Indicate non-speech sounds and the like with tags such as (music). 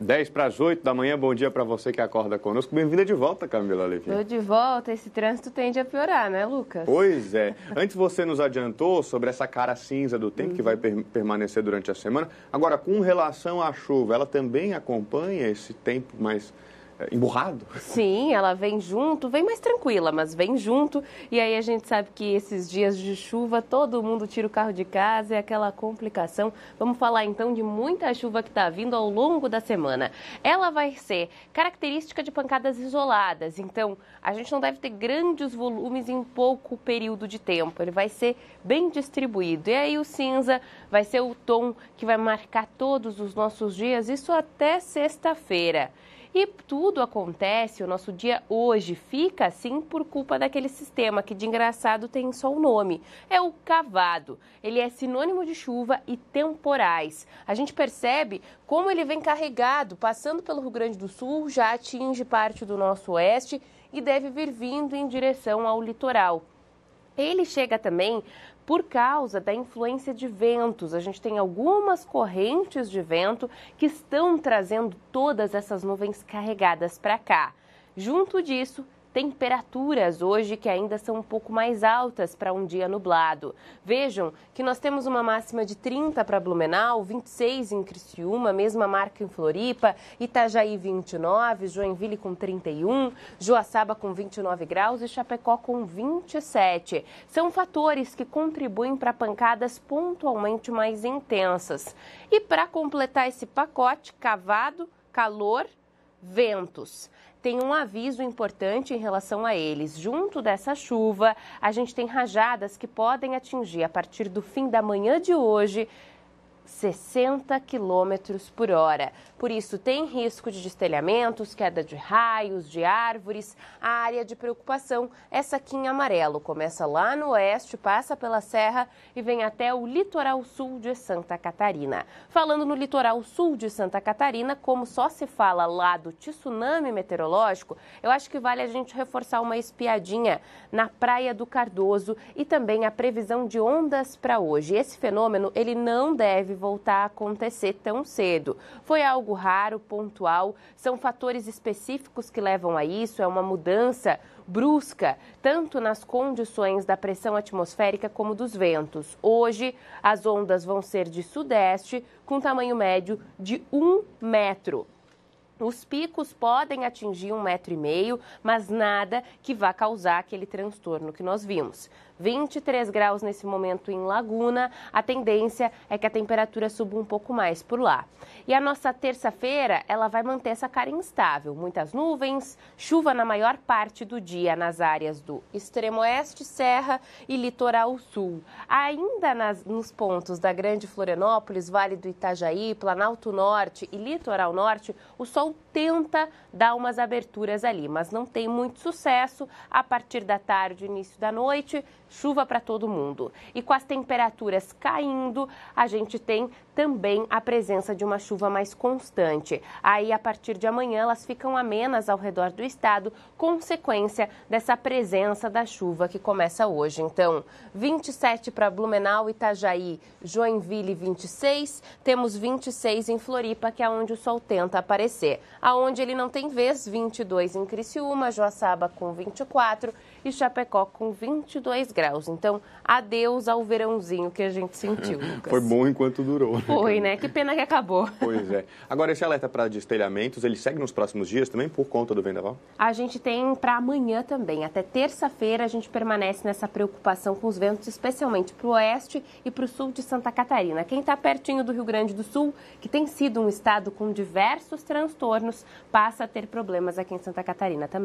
10 para as 8 da manhã, bom dia para você que acorda conosco. Bem-vinda de volta, Camila Levi. Estou de volta, esse trânsito tende a piorar, né, Lucas? Pois é. (laughs) Antes você nos adiantou sobre essa cara cinza do tempo uhum. que vai uhum. per permanecer durante a semana. Agora, com relação à chuva, ela também acompanha esse tempo mais é, emburrado. Sim, ela vem junto, vem mais tranquila, mas vem junto. E aí a gente sabe que esses dias de chuva, todo mundo tira o carro de casa, é aquela complicação. Vamos falar então de muita chuva que está vindo ao longo da semana. Ela vai ser característica de pancadas isoladas, então a gente não deve ter grandes volumes em pouco período de tempo. Ele vai ser bem distribuído. E aí o cinza vai ser o tom que vai marcar todos os nossos dias, isso até sexta-feira. E tudo acontece, o nosso dia hoje fica assim por culpa daquele sistema que de engraçado tem só o um nome. É o cavado. Ele é sinônimo de chuva e temporais. A gente percebe como ele vem carregado, passando pelo Rio Grande do Sul, já atinge parte do nosso oeste e deve vir vindo em direção ao litoral. Ele chega também por causa da influência de ventos. A gente tem algumas correntes de vento que estão trazendo todas essas nuvens carregadas para cá. Junto disso, temperaturas hoje que ainda são um pouco mais altas para um dia nublado. Vejam que nós temos uma máxima de 30 para Blumenau, 26 em Criciúma, mesma marca em Floripa, Itajaí 29, Joinville com 31, Joaçaba com 29 graus e Chapecó com 27. São fatores que contribuem para pancadas pontualmente mais intensas. E para completar esse pacote, cavado, calor, ventos tem um aviso importante em relação a eles. Junto dessa chuva, a gente tem rajadas que podem atingir a partir do fim da manhã de hoje 60 km por hora. Por isso, tem risco de destelhamentos, queda de raios, de árvores. A área de preocupação é em Amarelo. Começa lá no oeste, passa pela serra e vem até o litoral sul de Santa Catarina. Falando no litoral sul de Santa Catarina, como só se fala lá do tsunami meteorológico, eu acho que vale a gente reforçar uma espiadinha na Praia do Cardoso e também a previsão de ondas para hoje. Esse fenômeno, ele não deve voltar a acontecer tão cedo. Foi algo raro, pontual, são fatores específicos que levam a isso, é uma mudança brusca, tanto nas condições da pressão atmosférica como dos ventos. Hoje, as ondas vão ser de sudeste, com tamanho médio de um metro. Os picos podem atingir um metro e meio, mas nada que vá causar aquele transtorno que nós vimos. 23 graus nesse momento em Laguna. A tendência é que a temperatura suba um pouco mais por lá. E a nossa terça-feira, ela vai manter essa cara instável. Muitas nuvens, chuva na maior parte do dia nas áreas do extremo oeste, serra e litoral sul. Ainda nas, nos pontos da Grande Florianópolis, Vale do Itajaí, Planalto Norte e Litoral Norte, o sol tenta dar umas aberturas ali, mas não tem muito sucesso. A partir da tarde, início da noite, chuva para todo mundo. E com as temperaturas caindo, a gente tem também a presença de uma chuva mais constante. Aí, a partir de amanhã, elas ficam amenas ao redor do estado, consequência dessa presença da chuva que começa hoje. Então, 27 para Blumenau, Itajaí, Joinville, 26. Temos 26 em Floripa, que é onde o sol tenta aparecer. Aonde ele não tem vez, 22 em Criciúma, Joaçaba com 24 e Chapecó com 22 graus graus. Então, adeus ao verãozinho que a gente sentiu. (laughs) Lucas. Foi bom enquanto durou. Né? Foi, né? Que pena que acabou. Pois é. Agora, esse alerta para destelhamentos, ele segue nos próximos dias também por conta do vendaval? A gente tem para amanhã também. Até terça-feira a gente permanece nessa preocupação com os ventos, especialmente para o oeste e para o sul de Santa Catarina. Quem está pertinho do Rio Grande do Sul, que tem sido um estado com diversos transtornos, passa a ter problemas aqui em Santa Catarina também.